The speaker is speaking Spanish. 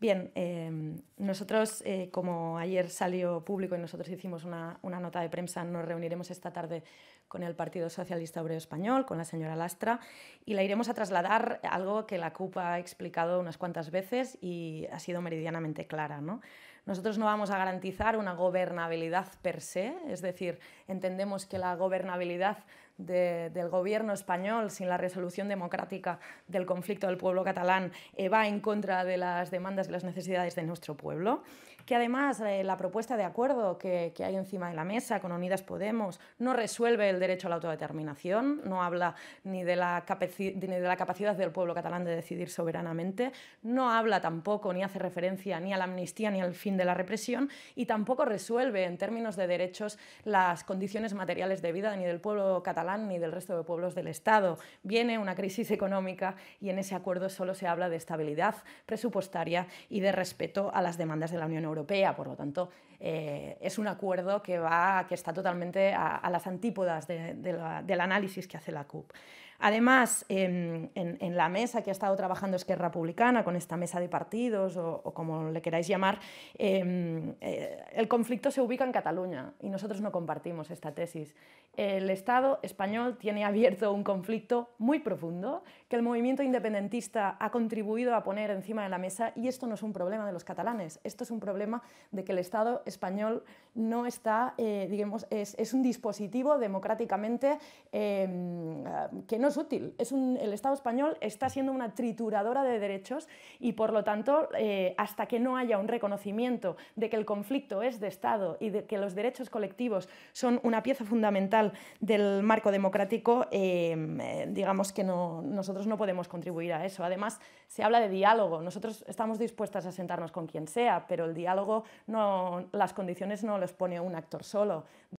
Bien, em, nosotros, eh, como ayer salió público y nosotros hicimos una, nota de prensa, nos reuniremos esta tarde con el Partido Socialista Obrero Español, con la señora Lastra, y le iremos a trasladar algo que la CUP ha explicado unas cuantas veces y ha sido meridianamente clara. ¿no? Nosotros no vamos a garantizar una gobernabilidad per se, es decir, entendemos que la gobernabilidad del gobierno español sin la resolución democrática del conflicto del pueblo catalán eh, va en contra de las demandas y las necesidades de nuestro pueblo, que además eh, la propuesta de acuerdo que, hay encima de la mesa con Unidas Podemos no resuelve el derecho a la autodeterminación, no habla ni de la, ni de la capacidad del pueblo catalán de decidir soberanamente, no habla tampoco ni hace referencia ni a la amnistía ni al fin de la represión y tampoco resuelve en términos de derechos las condiciones materiales de vida ni del pueblo catalán ni del resto de pueblos del Estado. Viene una crisis económica y en ese acuerdo solo se habla de estabilidad presupuestaria y de respeto a las demandas de la Unión Europea. Por lo tanto, eh, es un acuerdo que, va, que está totalmente a, las antípodas del análisis que hace la CUP. Además, em, en, la mesa que ha estado trabajando Esquerra Republicana, con esta mesa de partidos o, o como le queráis llamar, Em, eh, el conflicto se ubica en Cataluña y nosotros no compartimos esta tesis. El Estado español tiene abierto un conflicto muy profundo que el movimiento independentista ha contribuido a poner encima de la mesa y esto no es un problema de los catalanes, esto es un problema de que el Estado español no está, eh, digamos, es, un dispositivo democráticamente em, que no es útil. Es el Estado español está siendo una trituradora de derechos y por lo tanto eh, hasta que no haya un reconocimiento de que el conflicto es de Estado y de que los derechos colectivos son una pieza fundamental del marco democrático, em, eh, digamos que nosotros no podemos contribuir a eso. Además, se habla de diálogo. Nosotros estamos dispuestas a sentarnos con quien sea, pero el diálogo no, las condiciones no los pone un actor solo.